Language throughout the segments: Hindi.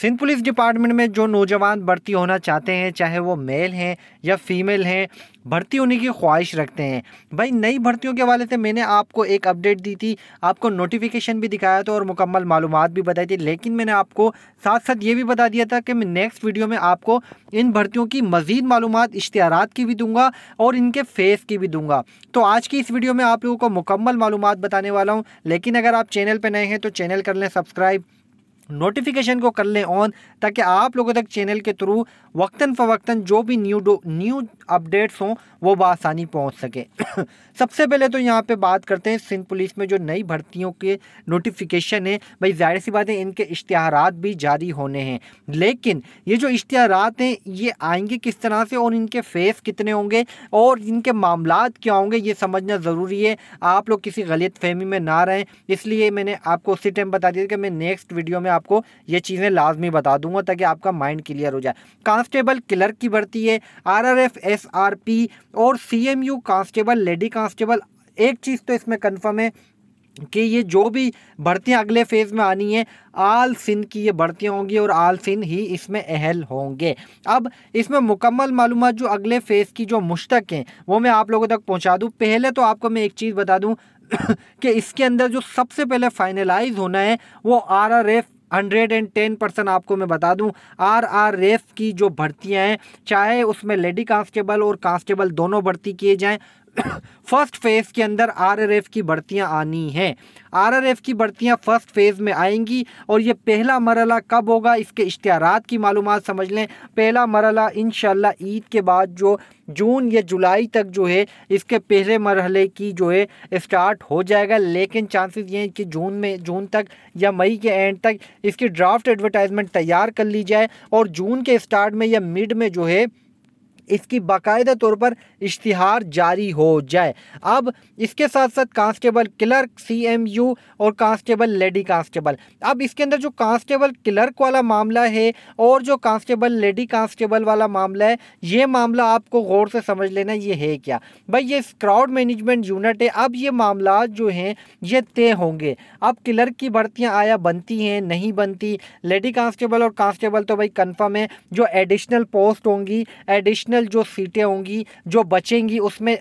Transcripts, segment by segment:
सिंध पुलिस डिपार्टमेंट में जो नौजवान भर्ती होना चाहते हैं चाहे वो मेल हैं या फीमेल हैं भर्ती होने की ख्वाहिश रखते हैं भाई नई भर्तियों के हवाले से मैंने आपको एक अपडेट दी थी आपको नोटिफिकेशन भी दिखाया था और मुकम्मल मालूम भी बताई थी लेकिन मैंने आपको साथ साथ ये भी बता दिया था कि मैं नेक्स्ट वीडियो में आपको इन भर्तियों की मज़ीद मालूम इश्तहार की भी दूंगा और इनके फेस की भी दूंगा तो आज की इस वीडियो में आप लोगों को मुकम्मल मालूम बताने वाला हूँ लेकिन अगर आप चैनल पर नए हैं तो चैनल कर लें सब्सक्राइब नोटिफिकेशन को कर लें ऑन ताकि आप लोगों तक चैनल के थ्रू वक्ता फ़वक्ता जो भी न्यू न्यू अपडेट्स हों वो बसानी पहुँच सके सबसे पहले तो यहाँ पर बात करते हैं सिंध पुलिस में जो नई भर्तियों के नोटिफिकेशन है भाई जाहिर सी बात है इनके इश्तहार भी जारी होने हैं लेकिन ये जो इश्तहार हैं ये आएंगे किस तरह से और इनके फेस कितने होंगे और इनके मामला क्या होंगे ये समझना ज़रूरी है आप लोग किसी गलत फहमी में ना रहें इसलिए मैंने आपको उसी टाइम बता दिया कि मैं नेक्स्ट वीडियो में आप आपको ये चीज़ें लाजमी बता दूंगा ताकि आपका माइंड क्लियर हो जाए कांस्टेबल क्लर्क की भर्ती है R R F S R P और C M U constable lady constable एक चीज़ तो इसमें कन्फर्म है कि ये जो भी भर्तियाँ अगले फेज़ में आनी है आल सिंध की ये भर्तियाँ होंगी और आल सिंध ही इसमें अहल होंगे अब इसमें मुकम्मल मालूम जो अगले फ़ेज़ की जो मुश्तक हैं वो मैं आप लोगों तक पहुँचा दूँ पहले तो आपको मैं एक चीज़ बता दूँ कि इसके अंदर जो सबसे पहले फाइनलाइज होना है वो R R F hundred and ten percent आपको मैं बता दूं आर आर एफ की जो भर्तियाँ हैं चाहे उसमें लेडी कांस्टेबल और कांस्टेबल दोनों भर्ती किए जाएं फर्स्ट फेज़ के अंदर आरआरएफ की भर्तियां आनी हैं आरआरएफ की भर्तियां फर्स्ट फेज़ में आएंगी और ये पहला मरला कब होगा इसके इश्तारात की मालूम समझ लें पहला मरला इन ईद के बाद जो जून या जुलाई तक जो है इसके पहले मरहले की जो है स्टार्ट हो जाएगा लेकिन चांसेस ये हैं कि जून में जून तक या मई के एंड तक इसकी ड्राफ्ट एडवर्टाइजमेंट तैयार कर ली जाए और जून के स्टार्ट में या मिड में जो है इसकी बाकायदा तौर पर इश्तहार जारी हो जाए अब इसके साथ साथ कांस्टेबल क्लर्क सीएमयू और कांस्टेबल लेडी कांस्टेबल अब इसके अंदर जो कांस्टेबल क्लर्क वाला मामला है और जो कांस्टेबल लेडी कांस्टेबल वाला मामला है ये मामला आपको गौर से समझ लेना ये है क्या भाई ये क्राउड मैनेजमेंट यूनिट है अब ये मामला जो हैं ये तय होंगे अब क्लर्क की भर्तियाँ आया बनती हैं नहीं बनती लेडी कांस्टेबल और कांस्टेबल तो भाई कन्फर्म है जो एडिशनल पोस्ट होंगी एडिशनल एडिशनल जो सीटें होंगी जो बचेंगी उसमें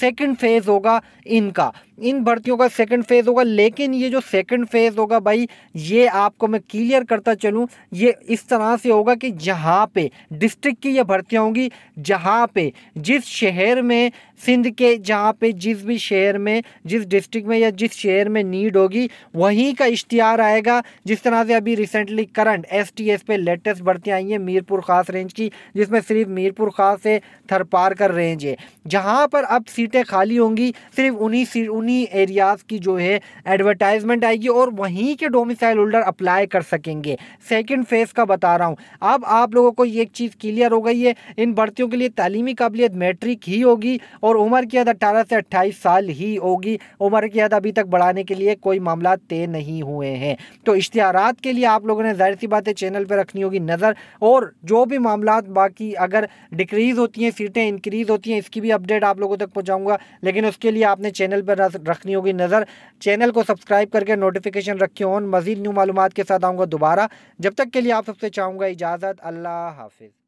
सेकंड फेज़ होगा इनका इन भर्तियों का सेकंड फेज़ होगा लेकिन ये जो सेकंड फेज़ होगा भाई ये आपको मैं क्लियर करता चलूँ ये इस तरह से होगा कि जहाँ पे डिस्ट्रिक्ट की ये भर्तियाँ होंगी जहाँ पे जिस शहर में सिंध के जहाँ पे जिस भी शहर में जिस डिस्ट्रिक्ट में या जिस शहर में नीड होगी वहीं का इश्तिहार आएगा जिस तरह से अभी recently current S T S पे लेटेस्ट भर्तियाँ आई हैं मीरपुर ख़ास रेंज की जिसमें सिर्फ मीरपुर ख़ास से थरपार कर रेंज है जहाँ पर अब सीटें खाली होंगी सिर्फ उन्हीं सीट उन्हीं सभी एरियाज़ की जो है एडवर्टाइजमेंट आएगी और वहीं के डोमिसाइल होल्डर अप्लाई कर सकेंगे सेकंड फेज़ का बता रहा हूं अब आप लोगों को ये एक चीज़ क्लियर हो गई है इन भर्तियों के लिए तालीमी काबिलियत मैट्रिक ही होगी और उम्र की हद अट्ठारह से अट्ठाईस साल ही होगी उम्र की हद अभी तक बढ़ाने के लिए कोई मामला तय नहीं हुए हैं तो इश्तहारात के लिए आप लोगों ने जाहिर सी बातें चैनल पर रखनी होगी नज़र और जो भी मामला बाकी अगर डिक्रीज़ होती हैं सीटें इंक्रीज़ होती हैं इसकी भी अपडेट आप लोगों तक पहुँचाऊँगा लेकिन उसके लिए आपने चैनल पर पास रखनी होगी नज़र चैनल को सब्सक्राइब करके नोटिफिकेशन रखिए ऑन मज़ीद न्यू मालूम के साथ आऊँगा दोबारा जब तक के लिए आप सबसे चाहूँगा इजाज़त अल्लाह हाफिज़